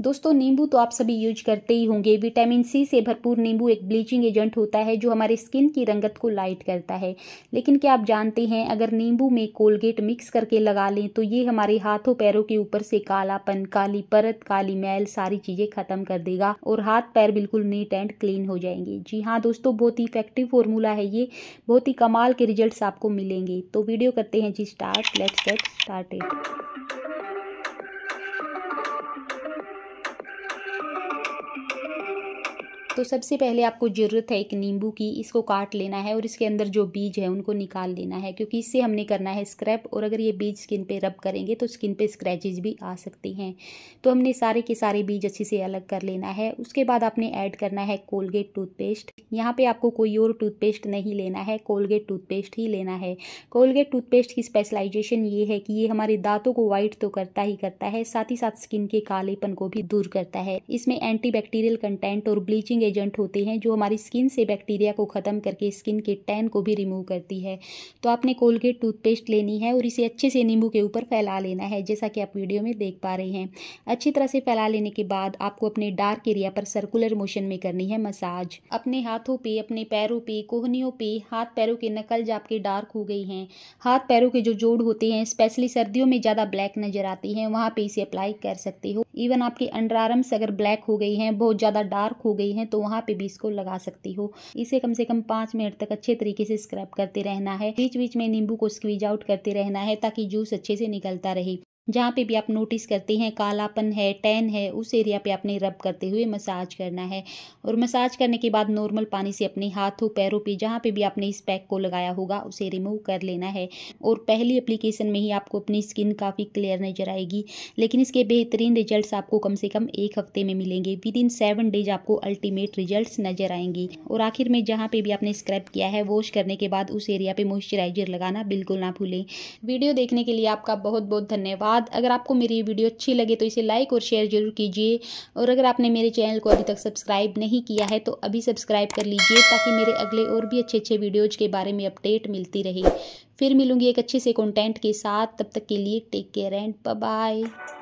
दोस्तों नींबू तो आप सभी यूज करते ही होंगे विटामिन सी से भरपूर नींबू एक ब्लीचिंग एजेंट होता है जो हमारे स्किन की रंगत को लाइट करता है लेकिन क्या आप जानते हैं अगर नींबू में कोलगेट मिक्स करके लगा लें तो ये हमारे हाथों पैरों के ऊपर से कालापन काली परत काली मैल सारी चीज़ें खत्म कर देगा और हाथ पैर बिल्कुल नीट एंड क्लीन हो जाएंगे जी हाँ दोस्तों बहुत ही इफेक्टिव फॉर्मूला है ये बहुत ही कमाल के रिजल्ट आपको मिलेंगे तो वीडियो करते हैं जी स्टार्ट लेट्स गेट स्टार्टेड तो सबसे पहले आपको ज़रूरत है एक नींबू की इसको काट लेना है और इसके अंदर जो बीज है उनको निकाल लेना है क्योंकि इससे हमने करना है स्क्रैप और अगर ये बीज स्किन पे रब करेंगे तो स्किन पे स्क्रैचेज भी आ सकते हैं तो हमने सारे के सारे बीज अच्छे से अलग कर लेना है उसके बाद आपने ऐड करना है कोलगेट टूथपेस्ट यहाँ पर आपको कोई और टूथपेस्ट नहीं लेना है कोलगेट टूथपेस्ट ही लेना है कोलगेट टूथपेस्ट की स्पेशलाइजेशन ये है कि ये हमारे दांतों को वाइट तो करता ही करता है साथ ही साथ स्किन के कालेपन को भी दूर करता है इसमें एंटीबैक्टीरियल कंटेंट और ब्लीचिंग एजेंट होते हैं जो हमारी स्किन से बैक्टीरिया को ख़त्म करके स्किन के टैन को भी रिमूव करती है तो आपने कोलगेट टूथपेस्ट लेनी है और इसे अच्छे से नींबू के ऊपर फैला लेना है जैसा कि आप वीडियो में देख पा रहे हैं अच्छी तरह से फैला लेने के बाद आपको अपने डार्क एरिया पर सर्कुलर मोशन में करनी है मसाज अपने हाथों पे अपने पैरों पे कोहनियों पे हाथ पैरों के नकल जो आपके डार्क हो गई हैं हाथ पैरों के जो जोड़ होते हैं स्पेशली सर्दियों में ज़्यादा ब्लैक नज़र आती हैं वहाँ पे इसे अप्लाई कर सकते हो इवन आपके अंडर आर्म्स अगर ब्लैक हो गई हैं बहुत ज़्यादा डार्क हो गई हैं तो वहाँ पे भी इसको लगा सकती हो इसे कम से कम पाँच मिनट तक अच्छे तरीके से स्क्रब करते रहना है बीच बीच में नींबू को स्क्वीज आउट करते रहना है ताकि जूस अच्छे से निकलता रहे जहाँ पे भी आप नोटिस करते हैं कालापन है टैन है उस एरिया पे आपने रब करते हुए मसाज करना है और मसाज करने के बाद नॉर्मल पानी से अपने हाथों पैरों पे जहाँ पे भी आपने इस पैक को लगाया होगा उसे रिमूव कर लेना है और पहली अप्लीकेशन में ही आपको अपनी स्किन काफ़ी क्लियर नजर आएगी लेकिन इसके बेहतरीन रिजल्ट आपको कम से कम एक हफ्ते में मिलेंगे विद इन सेवन डेज आपको अल्टीमेट रिजल्ट नजर आएंगी और आखिर में जहाँ पे भी आपने स्क्रब किया है वॉश करने के बाद उस एरिया पे मॉइस्चराइजर लगाना बिल्कुल ना भूलें वीडियो देखने के लिए आपका बहुत बहुत धन्यवाद बाद अगर आपको मेरी वीडियो अच्छी लगे तो इसे लाइक और शेयर जरूर कीजिए और अगर आपने मेरे चैनल को अभी तक सब्सक्राइब नहीं किया है तो अभी सब्सक्राइब कर लीजिए ताकि मेरे अगले और भी अच्छे अच्छे वीडियोज़ के बारे में अपडेट मिलती रहे फिर मिलूंगी एक अच्छे से कॉन्टेंट के साथ तब तक के लिए टेक केयर एंड बाय